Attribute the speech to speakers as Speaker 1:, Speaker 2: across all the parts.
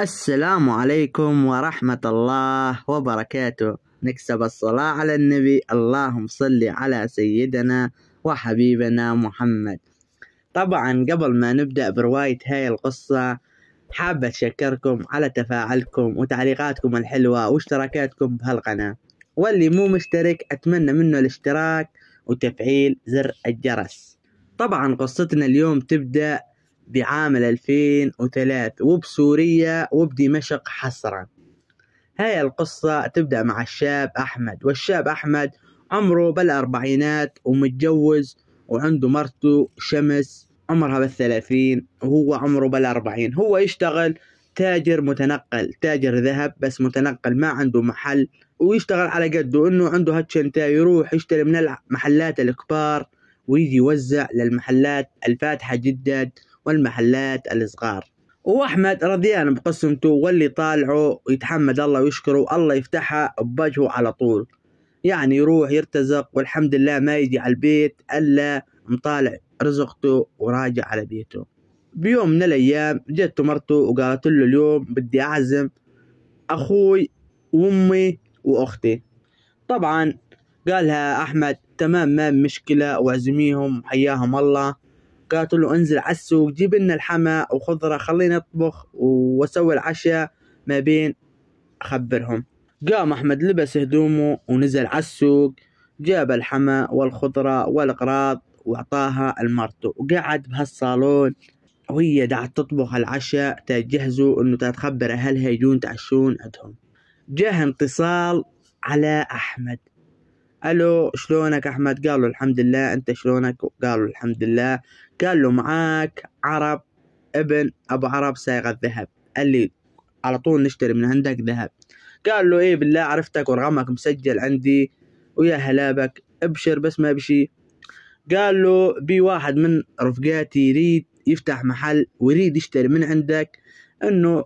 Speaker 1: السلام عليكم ورحمة الله وبركاته نكسب الصلاة على النبي اللهم صل على سيدنا وحبيبنا محمد طبعا قبل ما نبدأ برواية هاي القصة حابة أشكركم على تفاعلكم وتعليقاتكم الحلوة واشتراكاتكم بهالقناة واللي مو مشترك أتمنى منه الاشتراك وتفعيل زر الجرس طبعا قصتنا اليوم تبدأ بعام 2003 وبسوريا وبدمشق حصرا هاي القصة تبدأ مع الشاب أحمد والشاب أحمد عمره بالأربعينات ومتجوز وعنده مرته شمس عمرها بالثلاثين وهو عمره بالأربعين هو يشتغل تاجر متنقل تاجر ذهب بس متنقل ما عنده محل ويشتغل على قده انه عنده هاتشنتا يروح يشتري من المحلات الكبار ويجي يوزع للمحلات الفاتحة جدا والمحلات الصغار واحمد رضيان بقسمته واللي طالعه يتحمد الله ويشكره الله يفتحها بوجهه على طول يعني يروح يرتزق والحمد لله ما يجي على البيت الا مطالع رزقته وراجع على بيته بيوم من الايام جته مرته وقالت له اليوم بدي اعزم اخوي وامي واختي طبعا قالها احمد تمام ما مشكله واعزميهم حياهم الله قالت له انزل على السوق جيب لنا الحما وخضره خلينا نطبخ واسوي العشاء ما بين اخبرهم قام احمد لبس هدومه ونزل على السوق جاب الحما والخضره والاقراض واعطاها لمرته وقعد بهالصالون وهي قاعد تطبخ العشاء تجهزوا انه تخبر اهلها يجون تعشون عندهم جاه انتصال على احمد الو شلونك احمد قال له الحمد لله انت شلونك قال له الحمد لله قال له معاك عرب ابن ابو عرب سايق الذهب اللي على طول نشتري من عندك ذهب قال له ايه بالله عرفتك ورقمك مسجل عندي ويا هلابك ابشر بس ما بشي قال له بي واحد من رفقاتي يريد يفتح محل ويريد يشتري من عندك انه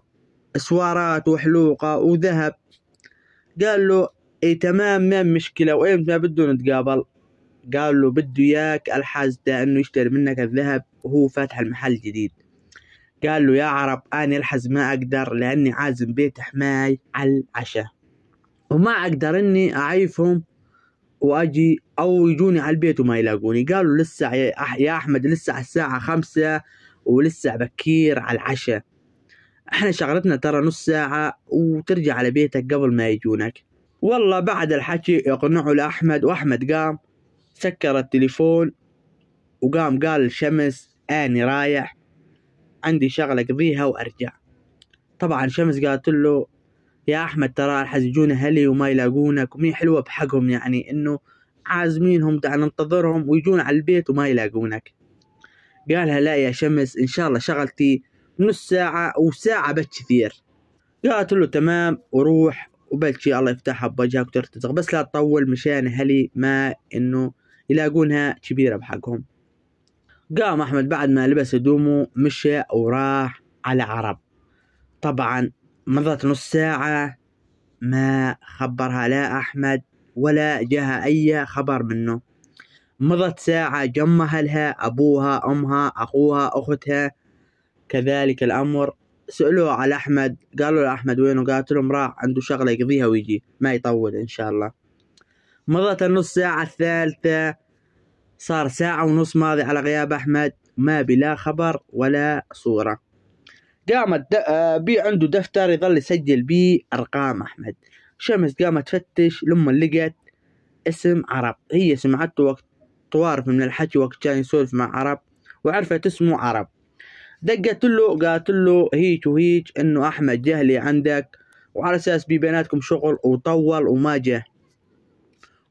Speaker 1: سوارات وحلوقة وذهب قال له اي تمام ما مشكله ما بده نتقابل قال له بده اياك الحاج ده انه يشتري منك الذهب وهو فاتح المحل جديد قال له يا عرب انا الحز ما اقدر لاني عازم بيت حماي على العشاء وما اقدر اني اعيفهم واجي او يجوني على البيت وما يلاقوني قالوا لسه يا احمد لسه على الساعه خمسة ولسه بكير على العشاء احنا شغلتنا ترى نص ساعة وترجع على بيتك قبل ما يجونك والله بعد الحكي اقنعوا لأحمد وأحمد قام سكر التليفون وقام قال لشمس أني رايح عندي شغلة أقضيها وأرجع طبعا شمس قالت له يا أحمد ترى راح يجون أهلي وما يلاقونك ومي حلوة بحقهم يعني إنه عازمينهم تعال ننتظرهم ويجون على البيت وما يلاقونك قالها لا يا شمس إن شاء الله شغلتي نص ساعة وساعه بكثير بس كثير قالت له تمام وروح وبلشي الله يفتحها بوجهك وترتزق بس لا تطول مشان أهلي ما إنه يلاقونها كبيرة بحقهم قام أحمد بعد ما لبس هدومه مشى وراح على عرب طبعا مضت نص ساعة ما خبرها لا أحمد ولا جاها أي خبر منه مضت ساعة جمع أهلها أبوها أمها أخوها أختها كذلك الأمر سألوه على أحمد قالوا له أحمد وينه قالت لهم راح عنده شغلة يقضيها ويجي ما يطول إن شاء الله مضت النص ساعة الثالثة صار ساعة ونص ماضي على غياب أحمد ما بلا خبر ولا صورة قامت آه، بي عنده دفتر يظل يسجل بي أرقام أحمد شمس قامت تفتش لما لقت اسم عرب هي سمعته وقت طوارف من الحكي وقت كان يسولف مع عرب وعرفت اسمه عرب دقت له قالت له هيج وهيج انه احمد جهلي عندك وعلى اساس بيناتكم شغل وطول وما جه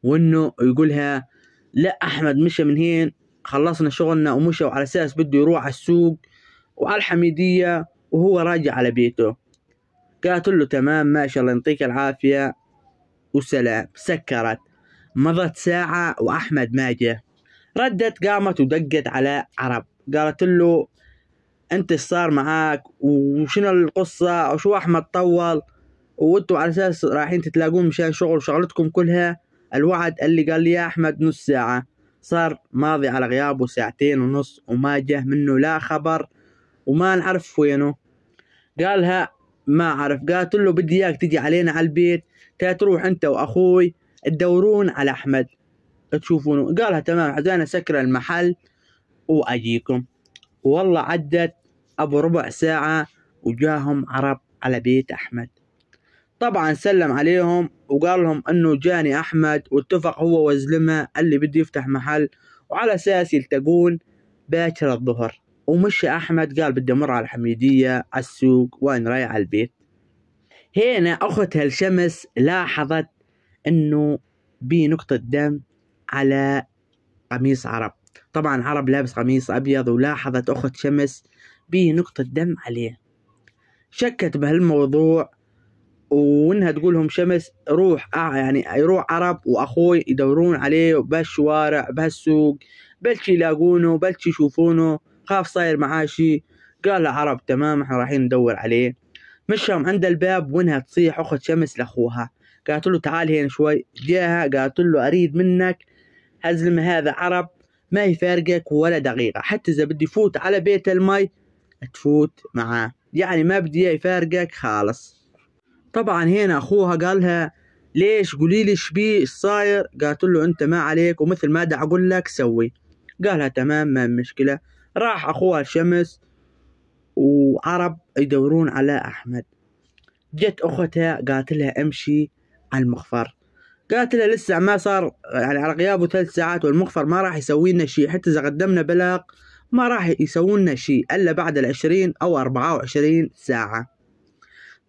Speaker 1: وانه يقولها لا احمد مشى من هين خلصنا شغلنا ومشى وعلى اساس بده يروح على السوق وعلى الحميدية وهو راجع على بيته قالت له تمام ما شاء الله يعطيك العافية وسلام سكرت مضت ساعة وأحمد ما جه ردت قامت ودقت على عرب قالت له انت ايش صار معاك وشنو القصة وشو احمد طول وانتم على اساس رايحين تتلاقون مشان شغل شغلتكم كلها الوعد اللي قال لي يا احمد نص ساعة صار ماضي على غيابه ساعتين ونص وما جه منه لا خبر وما نعرف وينه قالها ما عرف قالت له بدي اياك تجي علينا على البيت تروح انت واخوي تدورون على احمد تشوفونه قالها تمام حزانة انا سكر المحل واجيكم والله عدت أبو ربع ساعة وجاهم عرب على بيت أحمد طبعا سلم عليهم وقال لهم انه جاني احمد واتفق هو وزلمة اللي بده يفتح محل وعلى اساس يلتقون باكر الظهر ومشى احمد قال بدي امر على الحميديه على السوق وين رايح على البيت هنا اختها الشمس لاحظت انه بي نقطه دم على قميص عرب طبعا هرب لابس قميص أبيض ولاحظت أخت شمس به نقطة دم عليه شكت بهالموضوع وانها تقول لهم شمس روح آه يعني يروح عرب واخوي يدورون عليه بهالشوارع بهالسوق بلش يلاقونه بلش يشوفونه خاف صاير معاه شي قال له عرب تمام احنا رايحين ندور عليه مشهم عند الباب وانها تصيح اخت شمس لاخوها قالت له تعال هنا شوي جاها قالت له اريد منك هزلم هذا عرب ما يفارقك ولا دقيقة حتى إذا بدي يفوت على بيت المي تفوت معاه يعني ما بدي يفارقك خالص طبعا هنا أخوها قالها ليش قولي لي شبي صاير قالت له أنت ما عليك ومثل ما دا أقول لك سوي قالها تمام ما مشكلة راح أخوها الشمس وعرب يدورون على أحمد جت أختها قالت لها امشي على المخفر قالت لها لسه ما صار يعني على غيابه ثلاث ساعات والمخفر ما راح يسوي لنا شيء حتى اذا قدمنا بلاغ ما راح يسوون لنا شيء الا بعد العشرين او اربعة وعشرين ساعة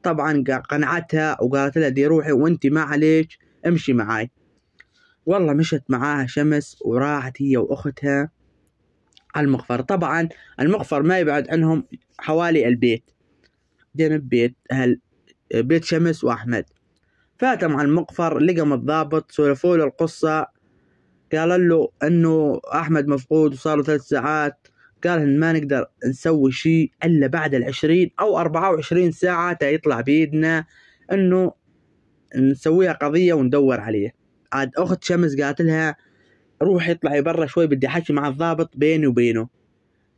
Speaker 1: طبعا قنعتها وقالت لها دي روحي وانت ما عليك امشي معاي والله مشت معاها شمس وراحت هي واختها على المغفر طبعا المغفر ما يبعد عنهم حوالي البيت جنب بيت اهل بيت شمس واحمد فاتهم على المقفر لقم الضابط سولفوا له القصة قال له انه احمد مفقود وصار له ثلاث ساعات قال إن ما نقدر نسوي شيء الا بعد العشرين او اربعة وعشرين ساعة تا يطلع بيدنا انه نسويها قضية وندور عليه عاد اخت شمس قالت لها روحي اطلعي برا شوي بدي احكي مع الضابط بيني وبينه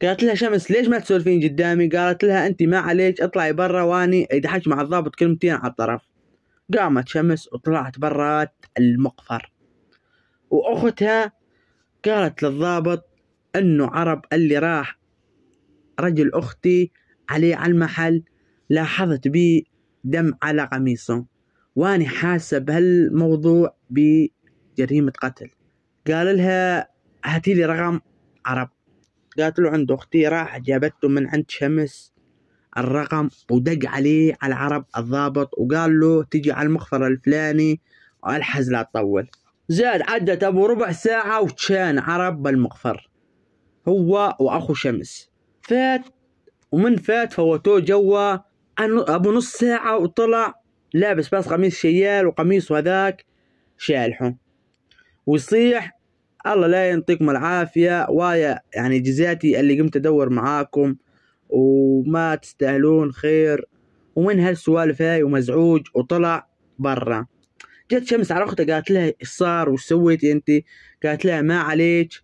Speaker 1: قالت لها شمس ليش ما تسولفين قدامي قالت لها انت ما عليك اطلعي برا واني بدي احكي مع الضابط كلمتين على الطرف قامت شمس وطلعت برات المقفر وأختها قالت للضابط أنه عرب اللي راح رجل أختي عليه على المحل لاحظت بي دم على قميصه واني حاسة بهالموضوع بجريمة قتل قال لها هاتي لي رقم عرب قالت له عند أختي راح جابته من عند شمس الرقم ودق عليه على العرب الضابط وقال له تجي على المخفر الفلاني والحز لا تطول زاد عدت ابو ربع ساعة وكان عرب بالمخفر هو واخو شمس فات ومن فات فوتوه جوا ابو نص ساعة وطلع لابس بس قميص شيال وقميصه هذاك شالحه ويصيح الله لا ينطيكم العافية ويا يعني جزاتي اللي قمت ادور معاكم وما تستاهلون خير ومن هالسوالف هاي ومزعوج وطلع برا جت شمس على اخته قالت لها ايش صار وش سويتي انت قالت لها ما عليك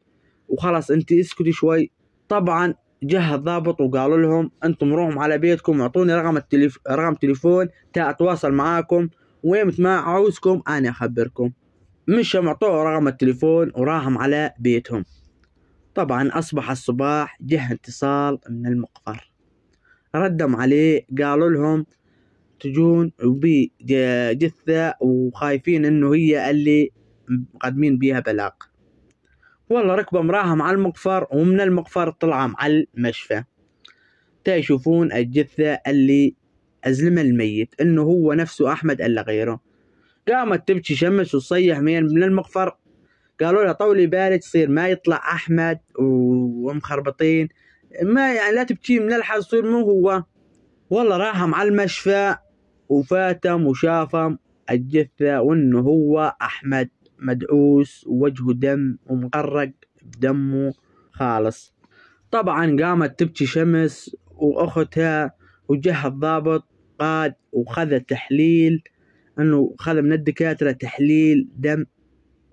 Speaker 1: وخلاص انت اسكتي شوي طبعا جه الضابط وقالوا لهم انتم روحوا على بيتكم اعطوني رقم التليف... رقم تليفون تا اتواصل معاكم ويمت ما عاوزكم انا اخبركم مش معطوه رقم التليفون وراهم على بيتهم طبعا أصبح الصباح جه اتصال من المقفر ردم عليه قالوا لهم تجون وبي جثة وخايفين إنه هي اللي مقدمين بيها بلاغ والله ركبوا مراهم على المقفر ومن المقفر طلعهم على المشفى تشوفون الجثة اللي أزلم الميت إنه هو نفسه أحمد ألا غيره قامت تبكي شمس وتصيح من المقفر قالوا لها طولي بالك تصير ما يطلع احمد ومخربطين ما يعني لا تبكي من الحظ تصير مو هو والله راحهم على المشفى وفاتم وشافهم الجثة وانه هو احمد مدعوس ووجهه دم ومغرق بدمه خالص طبعا قامت تبكي شمس واختها وجه الضابط قاد وخذ تحليل انه خذ من الدكاترة تحليل دم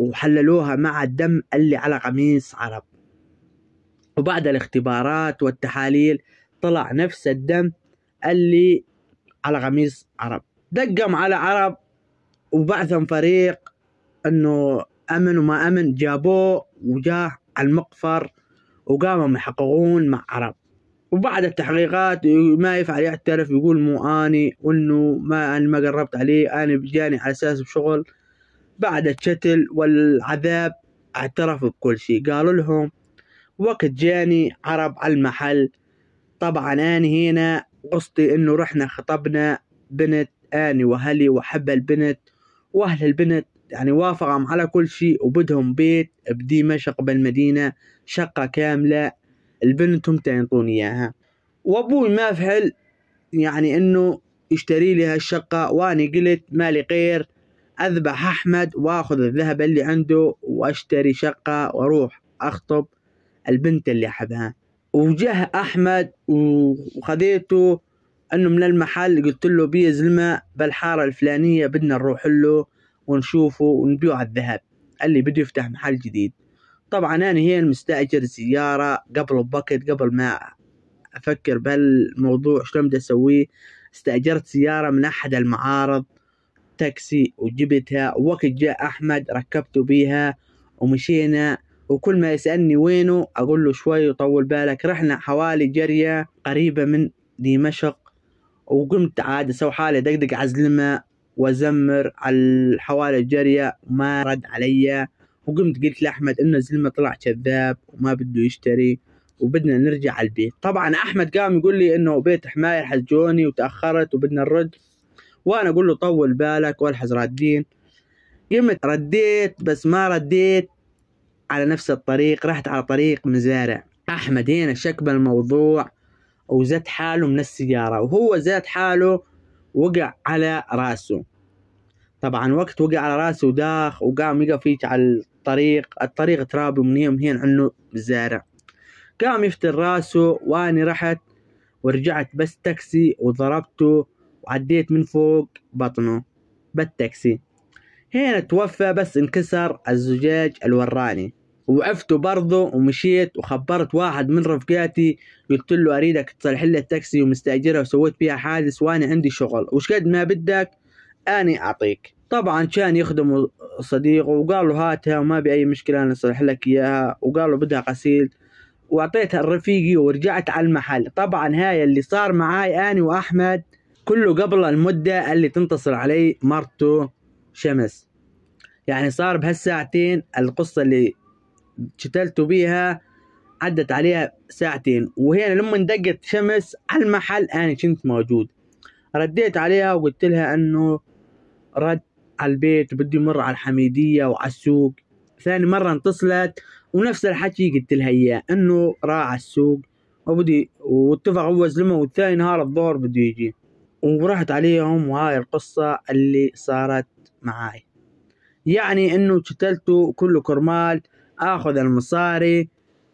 Speaker 1: وحللوها مع الدم اللي على قميص عرب وبعد الاختبارات والتحاليل طلع نفس الدم اللي على قميص عرب دقم على عرب وبعثهم فريق انه امن وما امن جابوه وجاه على المقفر وقاموا يحققون مع عرب وبعد التحقيقات ما يفعل يعترف يقول مو اني وانه ما انا ما قربت عليه انا جاني على اساس بشغل بعد الشتل والعذاب اعترفوا بكل شيء قالوا لهم وقت جاني عرب على المحل طبعا أنا هنا قصتي إنه رحنا خطبنا بنت اني وأهلي وأحب البنت وأهل البنت يعني وافقهم على كل شيء وبدهم بيت بدمشق بالمدينة شقة كاملة البنت هم تعطوني إياها وأبوي ما فعل يعني إنه يشتري لي هالشقة واني قلت مالي غير أذبح أحمد وآخذ الذهب اللي عنده وأشتري شقة وأروح أخطب البنت اللي أحبها وجه أحمد وخذيته أنه من المحل قلت له بي زلمة بالحارة الفلانية بدنا نروح له ونشوفه ونبيع الذهب اللي بده يفتح محل جديد طبعا أنا هي المستأجر سيارة قبل بوقت قبل ما أفكر بهالموضوع شلون بدي أسويه استأجرت سيارة من أحد المعارض تاكسي وجبتها وقت جاء أحمد ركبت بيها ومشينا وكل ما يسألني وينه أقول له شوي وطول بالك رحنا حوالي جرية قريبة من دمشق وقمت عاد أسوي حالي دقدق عزلمة وأزمر على حوالي الجرية وما رد علي وقمت قلت لأحمد إنه زلمة طلع كذاب وما بده يشتري وبدنا نرجع على البيت طبعا أحمد قام يقول لي إنه بيت حماية حجوني وتأخرت وبدنا نرد وانا اقول له طول بالك والحز رادين قمت رديت بس ما رديت على نفس الطريق رحت على طريق مزارع احمد هنا شك بالموضوع وزاد حاله من السياره وهو زاد حاله وقع على راسه طبعا وقت وقع على راسه داخ وقام يقف على الطريق الطريق ترابي من هنا عنه مزارع قام يفتر راسه واني رحت ورجعت بس تاكسي وضربته وعديت من فوق بطنه بالتاكسي هنا توفى بس انكسر الزجاج الوراني وقفت برضه ومشيت وخبرت واحد من رفقاتي قلت له اريدك تصلح لي التاكسي ومستاجرها وسويت فيها حادث وانا عندي شغل وش قد ما بدك اني اعطيك طبعا كان يخدم صديقه وقال له هاتها وما بأي مشكلة أنا أصلح لك إياها وقال له بدها غسيل وأعطيتها لرفيقي ورجعت على المحل طبعا هاي اللي صار معاي أنا وأحمد كله قبل المدة اللي تنتصر عليه مرته شمس يعني صار بهالساعتين القصة اللي قتلته بيها عدت عليها ساعتين وهي لما دقت شمس على المحل انا كنت موجود رديت عليها وقلت لها انه رد على البيت بدي مر على الحميدية وعلى السوق ثاني مرة اتصلت ونفس الحكي قلت لها اياه انه راح على السوق وبدي واتفق هو زلمه والثاني نهار الظهر بده يجي وراحت عليهم وهاي القصة اللي صارت معاي يعني انه شتلته كله كرمال اخذ المصاري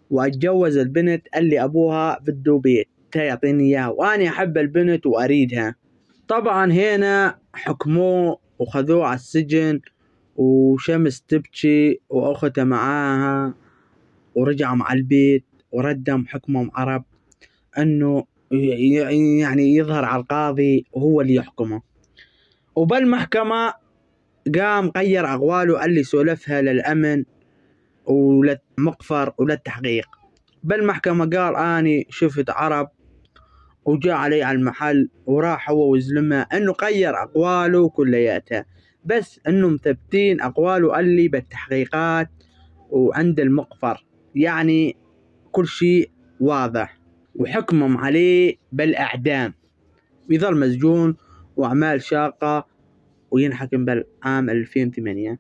Speaker 1: واتجوز البنت اللي ابوها بده بيت يعطيني اياها واني احب البنت واريدها طبعا هنا حكموه وخذوه على السجن وشمس تبكي واختها معاها ورجعوا مع البيت وردم حكمهم عرب انه يعني يظهر على القاضي وهو اللي يحكمه وبالمحكمة قام غير أقواله اللي سولفها للأمن وللمقفر وللتحقيق بالمحكمة قال أني شفت عرب وجاء علي على المحل وراح هو وزلمه انه غير اقواله كلياتها بس انه مثبتين اقواله اللي بالتحقيقات وعند المقفر يعني كل شيء واضح وحكمهم عليه بالإعدام ويظل مسجون وأعمال شاقة وينحكم بالعام 2008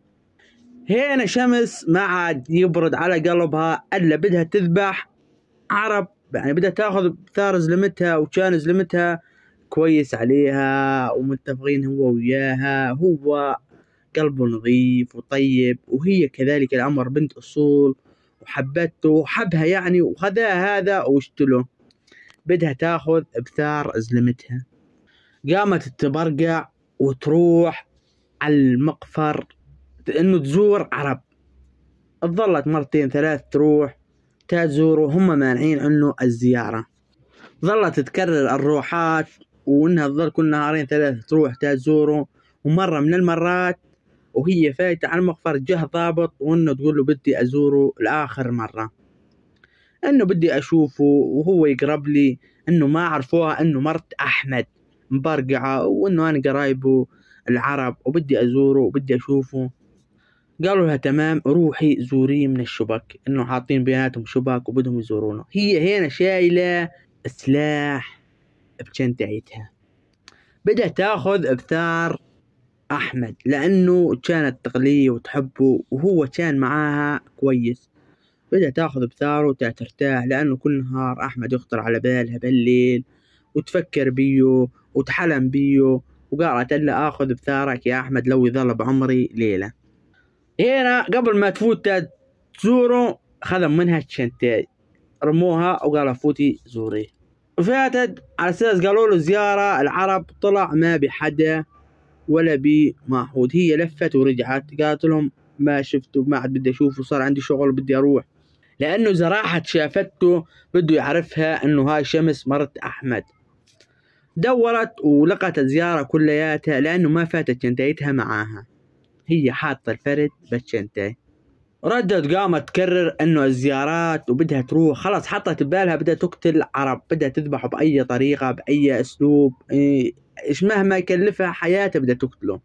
Speaker 1: هنا شمس ما عاد يبرد على قلبها إلا بدها تذبح عرب يعني بدها تاخذ ثار زلمتها وكان زلمتها كويس عليها ومتفقين هو وياها هو قلبه نظيف وطيب وهي كذلك الأمر بنت أصول وحبته وحبها يعني وخذاها هذا واشتله بدها تاخذ بثار زلمتها قامت تبرقع وتروح على المقفر انه تزور عرب ظلت مرتين ثلاث تروح تزور وهم مانعين عنه الزيارة ظلت تكرر الروحات وانها تظل كل نهارين ثلاث تروح تزوره ومرة من المرات وهي فايتة على المقفر جه ضابط وانه تقول له بدي ازوره لاخر مرة انه بدي اشوفه وهو يقرب لي انه ما عرفوها انه مرت احمد مبرقعه وانه انا قرايبه العرب وبدي ازوره وبدي اشوفه قالوا لها تمام روحي زوريه من الشبك انه حاطين بيناتهم شبك وبدهم يزورونه هي هنا شايله سلاح بجنتعيتها بدها تاخذ ابثار احمد لانه كانت تغليه وتحبه وهو كان معاها كويس بدها تاخذ بثاره وترتاح ترتاح لأنه كل نهار أحمد يخطر على بالها بالليل وتفكر بيه وتحلم بيه وقالت له آخذ بثارك يا أحمد لو يظل بعمري ليلة هنا قبل ما تفوت تزوره خذ منها الشنتين رموها وقال فوتي زوري فاتت على اساس قالوا له زيارة العرب طلع ما بحدا ولا بمعهود هي لفت ورجعت قالت لهم ما شفته ما عاد بدي اشوفه صار عندي شغل بدي اروح لأنه إذا راحت شافته بده يعرفها إنه هاي شمس مرت أحمد دورت ولقت الزيارة كلياتها لأنه ما فاتت شنتايتها معاها هي حاطة الفرد بالشنتة ردت قامت تكرر انه الزيارات وبدها تروح خلاص حطت ببالها بدها تقتل عرب بدها تذبحه باي طريقة باي اسلوب إيه، ايش مهما يكلفها حياتها بدها تقتله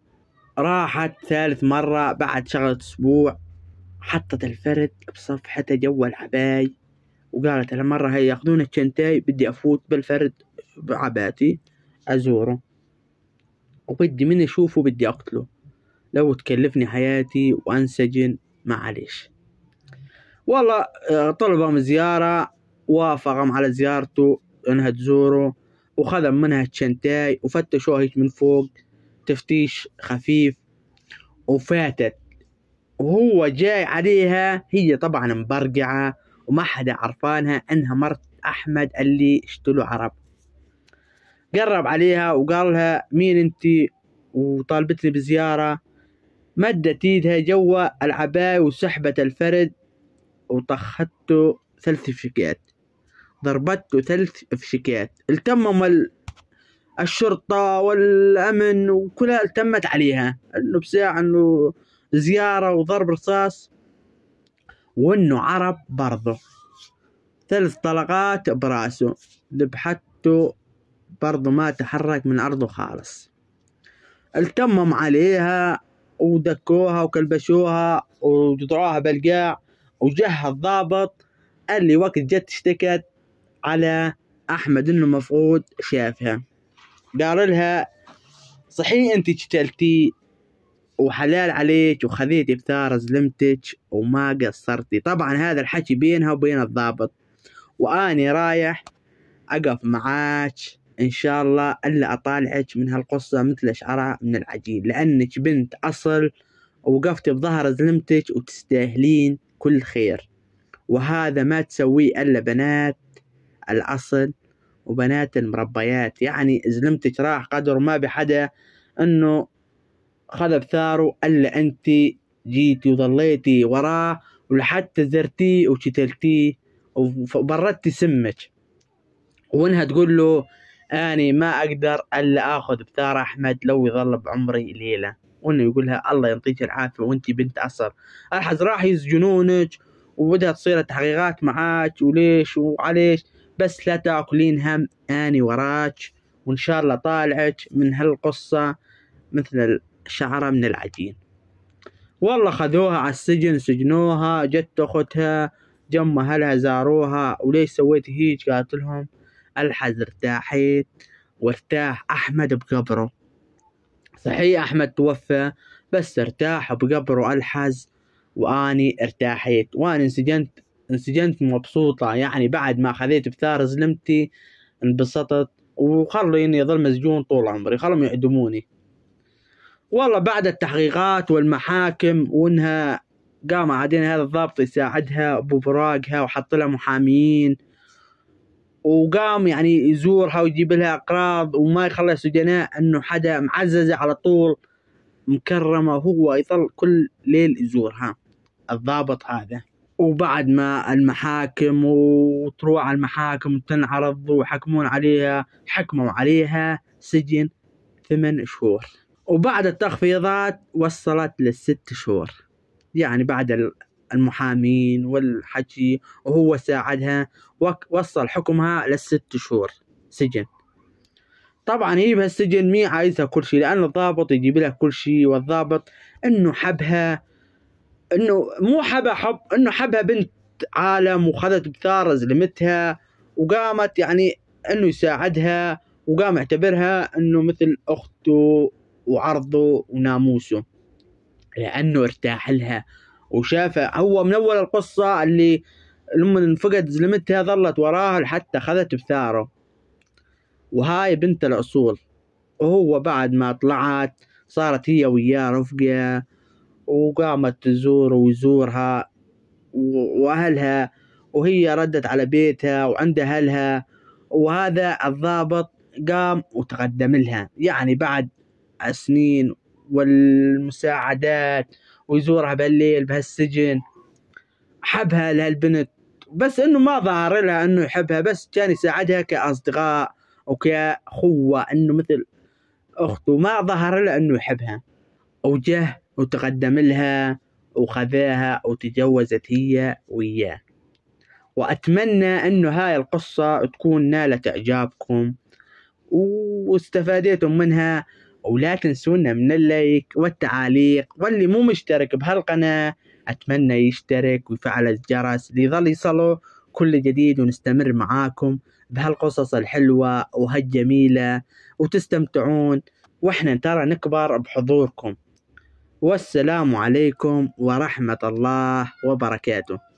Speaker 1: راحت ثالث مرة بعد شغلة اسبوع حطت الفرد بصفحة جوا العباي وقالت المرة هي ياخذون الشنتاي بدي أفوت بالفرد بعباتي أزوره وبدي من أشوفه بدي أقتله لو تكلفني حياتي وأنسجن معليش والله آه، طلبهم زيارة وافقهم على زيارته إنها تزوره وخذم منها الشنتاي وفتشوه هيك من فوق تفتيش خفيف وفاتت وهو جاي عليها هي طبعا مبرقعة وما حدا عرفانها انها مرت احمد اللي اشتلوا عرب قرب عليها وقال لها مين انت وطالبتني بزيارة مدت ايدها جوا العباية وسحبت الفرد وطخته ثلث فشكات ضربته ثلث فشكات التمم الشرطة والأمن وكلها التمت عليها انه بساعة انه زيارة وضرب رصاص وانه عرب برضه ثلاث طلقات براسه ذبحته برضه ما تحرك من أرضه خالص التمم عليها ودكوها وكلبشوها وجدعوها بالقاع وجه الضابط قال لي وقت جت اشتكت على أحمد إنه مفقود شافها قال لها صحيح أنت قتلتي وحلال عليك وخذيتي بثار زلمتك وما قصرتي طبعا هذا الحكي بينها وبين الضابط واني رايح اقف معاك ان شاء الله الا اطالعك من هالقصه مثل شعراء من العجين لانك بنت اصل وقفتي بظهر زلمتك وتستاهلين كل خير وهذا ما تسويه الا بنات الاصل وبنات المربيات يعني زلمتك راح قدر ما بحدا انه خذ بثاره الا انت جيتي وظليتي وراه ولحتى زرتيه وشتلتيه وبردتي سمك وانها تقول له اني ما اقدر الا اخذ بثار احمد لو يظل بعمري ليله وانه يقول لها الله يعطيك العافيه وانت بنت اصل الحز راح يسجنونك وبدها تصير تحقيقات معاك وليش وعليش بس لا تاكلين هم اني وراك وان شاء الله طالعك من هالقصه مثل شعره من العجين والله خذوها على السجن سجنوها جت اختها جم اهلها زاروها وليش سويت هيج قالت لهم الحز ارتاحيت وارتاح احمد بقبره صحيح احمد توفى بس ارتاح بقبره الحز واني ارتاحيت وانا انسجنت انسجنت مبسوطة يعني بعد ما خذيت بثار زلمتي انبسطت وخلوا اني اظل مسجون طول عمري خلهم يعدموني والله بعد التحقيقات والمحاكم وانها قام عادين هذا الضابط يساعدها بفراقها وحط لها محاميين وقام يعني يزورها ويجيب لها اقراض وما يخلي سجناء انه حدا معززه على طول مكرمه هو يظل كل ليل يزورها الضابط هذا وبعد ما المحاكم وتروح على المحاكم وتنعرض ويحكمون عليها حكموا عليها سجن ثمان شهور وبعد التخفيضات وصلت للست شهور يعني بعد المحامين والحكي وهو ساعدها وصل حكمها للست شهور سجن طبعا هي بهالسجن مي عايزها كل شيء لأن الضابط يجيب لها كل شيء والضابط إنه حبها إنه مو حبها حب إنه حبها بنت عالم وخذت بثار زلمتها وقامت يعني إنه يساعدها وقام يعتبرها إنه مثل أخته وعرضه وناموسه لأنه ارتاح لها وشافها هو من أول القصة اللي لما انفقد زلمتها ظلت وراها لحتى أخذت بثاره وهاي بنت الأصول وهو بعد ما طلعت صارت هي وياه رفقة وقامت تزوره ويزورها وأهلها وهي ردت على بيتها وعند أهلها وهذا الضابط قام وتقدم لها يعني بعد السنين والمساعدات ويزورها بالليل بهالسجن حبها لهالبنت بس انه ما ظهر لها انه يحبها بس كان يساعدها كاصدقاء وكأخوة انه مثل اخته ما ظهر لها انه يحبها وجه وتقدم لها وخذاها وتجوزت هي وياه واتمنى انه هاي القصة تكون نالت اعجابكم واستفاديتم منها ولا تنسونا من اللايك والتعليق واللي مو مشترك بهالقناة أتمنى يشترك ويفعل الجرس ليظل يصله كل جديد ونستمر معاكم بهالقصص الحلوة وهالجميلة وتستمتعون وإحنا ترى نكبر بحضوركم والسلام عليكم ورحمة الله وبركاته